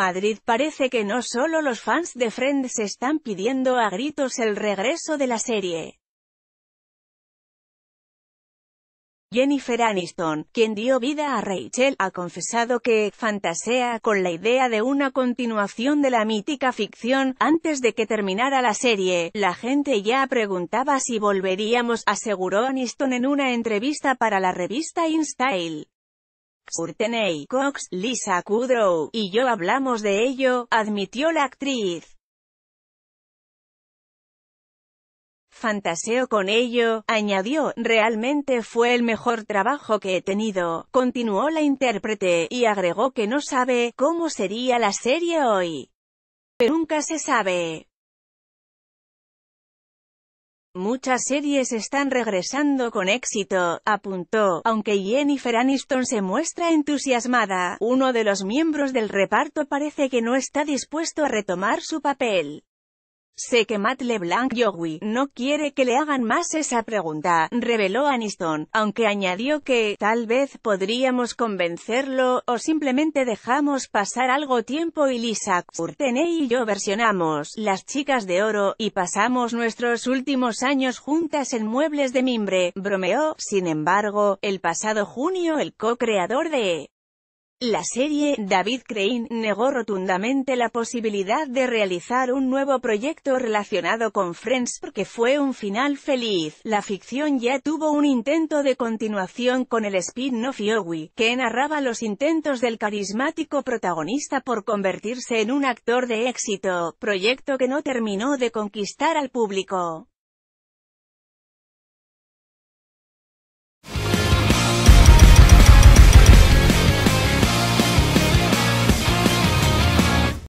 Madrid parece que no solo los fans de Friends están pidiendo a gritos el regreso de la serie. Jennifer Aniston, quien dio vida a Rachel, ha confesado que fantasea con la idea de una continuación de la mítica ficción. Antes de que terminara la serie, la gente ya preguntaba si volveríamos, aseguró Aniston en una entrevista para la revista InStyle. Courtney Cox, Lisa Kudrow y yo hablamos de ello, admitió la actriz. Fantaseo con ello, añadió, realmente fue el mejor trabajo que he tenido, continuó la intérprete, y agregó que no sabe cómo sería la serie hoy. Pero nunca se sabe. Muchas series están regresando con éxito, apuntó, aunque Jennifer Aniston se muestra entusiasmada, uno de los miembros del reparto parece que no está dispuesto a retomar su papel. Sé que Matt LeBlanc Joey no quiere que le hagan más esa pregunta, reveló Aniston, aunque añadió que, tal vez podríamos convencerlo, o simplemente dejamos pasar algo tiempo y Lisa Courtenay y yo versionamos Las Chicas de Oro, y pasamos nuestros últimos años juntas en muebles de mimbre, bromeó, sin embargo, el pasado junio el co-creador de la serie, David Crane, negó rotundamente la posibilidad de realizar un nuevo proyecto relacionado con Friends porque fue un final feliz. La ficción ya tuvo un intento de continuación con el spin-off Yowie, que narraba los intentos del carismático protagonista por convertirse en un actor de éxito, proyecto que no terminó de conquistar al público.